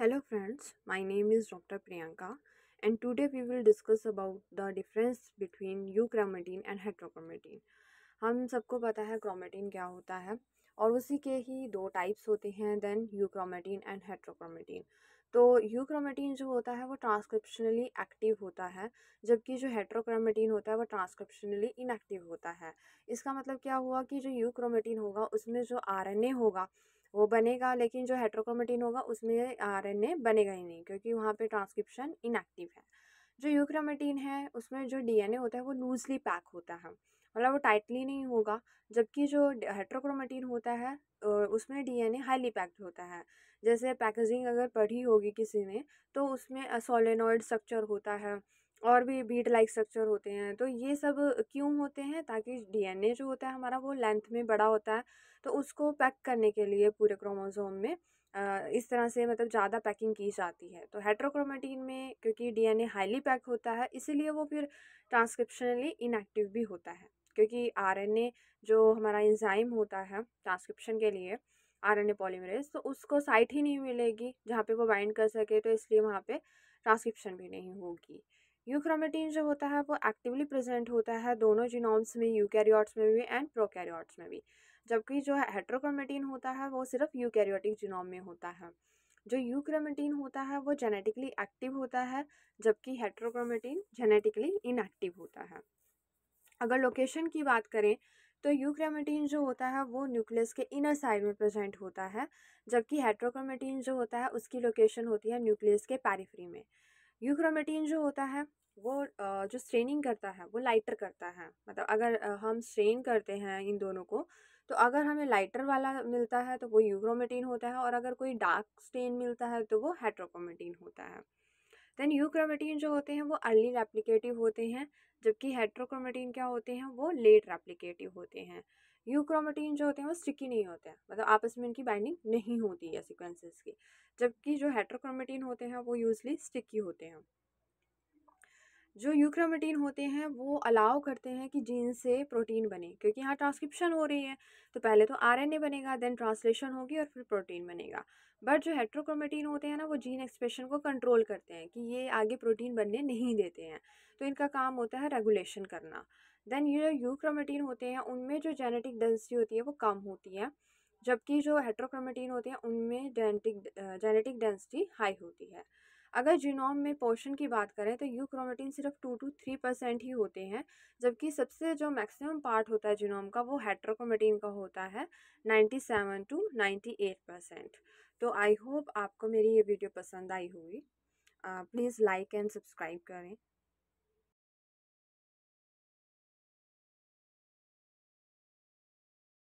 Hello friends friends, name is doctor Priyanka and and today will discuss about the the between euchromatin and heterochromatin. हम सबको पता है chromatin क्या होता है और उसी के ही दो टाइप्स होते हैं देन यूक्रोमेटिन एंड हेट्रोक्रोमेटिन तो यूक्रोमेटिन जो होता है वो ट्रांसक्रिप्शनली एक्टिव होता है जबकि जो हेट्रोक्रोमेटिन होता है वो ट्रांसक्रिप्शनली इनएक्टिव होता है इसका मतलब क्या हुआ कि जो यूक्रोमेटिन होगा उसमें जो आरएनए होगा वो बनेगा लेकिन जो हेट्रोक्रोमेटिन होगा उसमें आरएनए बनेगा ही नहीं क्योंकि वहाँ पे ट्रांसक्रिप्शन इनएक्टिव है जो यूक्रोमेटीन है उसमें जो डीएनए होता है वो लूजली पैक होता है मतलब वो टाइटली नहीं होगा जबकि जो हेट्रोक्रोमेटीन होता है उसमें डीएनए हाईली पैक्ड होता है जैसे पैकेजिंग अगर पढ़ी होगी किसी ने तो उसमें सोलेनॉइड स्ट्रक्चर होता है और भी बीट लाइक स्ट्रक्चर होते हैं तो ये सब क्यों होते हैं ताकि डीएनए जो होता है हमारा वो लेंथ में बड़ा होता है तो उसको पैक करने के लिए पूरे क्रोमोसोम में इस तरह से मतलब ज़्यादा पैकिंग की जाती है तो हेट्रोक्रोमेटीन में क्योंकि डीएनए हाईली पैक होता है इसीलिए वो फिर ट्रांसक्रिप्शनली इनएक्टिव भी होता है क्योंकि आरएनए जो हमारा इंजाइम होता है ट्रांसक्रिप्शन के लिए आरएनए पॉलीमरेज तो उसको साइट ही नहीं मिलेगी जहाँ पे वो बाइंड कर सके तो इसलिए वहाँ पे ट्रांसक्रिप्शन भी नहीं होगी यूक्रोमेटीन जो होता है वो एक्टिवली प्रेजेंट होता है दोनों जीनोम्स में यूकैरियोट्स में भी एंड प्रोकैरियोट्स में भी जबकि जो हेट्रोक्रोमेटीन होता है वो सिर्फ यूकैरियोटिक जीनोम में होता है जो यूक्रोमेटीन होता है वो जेनेटिकली एक्टिव होता है जबकि हेट्रोक्रोमेटीन जेनेटिकली इनएक्टिव होता है अगर लोकेशन की बात करें तो यूक्रोमेटीन जो होता है वो न्यूक्लियस के इनर साइड में प्रेजेंट होता है जबकि हेट्रोक्रोमेटीन जो होता है उसकी लोकेशन होती है न्यूक्लियस के पैरिफ्री में यूक्रोमेटीन जो होता है वो जो स्ट्रेनिंग करता है वो लाइटर करता है मतलब अगर हम स्ट्रेन करते हैं इन दोनों को तो अगर हमें लाइटर वाला मिलता है तो वो यूक्रोमेटीन होता है और अगर कोई डार्क स्टेन मिलता है तो वो हेट्रोक्रोमेटीन होता है देन यूक्रोमेटीन जो होते हैं वो अर्ली रेप्लिकेटिव होते हैं जबकि हेट्रोक्रोमेटीन क्या होते हैं वो लेट रेप्लिकेटिव होते हैं यूक्रोमेटीन जो होते हैं वो स्टिकी नहीं होते हैं मतलब आपस में इनकी बाइंडिंग नहीं होती है सिक्वेंसेस की जबकि जो हेट्रोक्रोमेटीन होते हैं वो यूजली स्टिकी होते हैं जो यूक्रामेटिन होते हैं वो अलाउ करते हैं कि जीन से प्रोटीन बने क्योंकि यहाँ ट्रांसक्रिप्शन हो रही है तो पहले तो आरएनए बनेगा देन ट्रांसलेशन होगी और फिर प्रोटीन बनेगा बट जो हेट्रोक्रोमेटीन होते हैं ना वो जीन एक्सप्रेशन को कंट्रोल करते हैं कि ये आगे प्रोटीन बनने नहीं देते हैं तो इनका काम होता है रेगुलेशन करना देन ये जो यूक्रोमेटीन होते हैं उनमें जो जेनेटिक डेंसिटी होती है वो कम होती है जबकि जो हेट्रोक्रोमेटीन होते हैं उनमें जेनेटिक जेनेटिक डेंसिटी हाई होती है अगर जीनोम में पोर्शन की बात करें तो यू क्रोमेटिन सिर्फ टू टू थ्री परसेंट ही होते हैं जबकि सबसे जो मैक्सिमम पार्ट होता है जीनोम का वो हेट्रोक्रोमेटिन का होता है ninety seven to ninety eight percent तो आई होप आपको मेरी ये वीडियो पसंद आई होगी प्लीज़ लाइक एंड सब्सक्राइब करें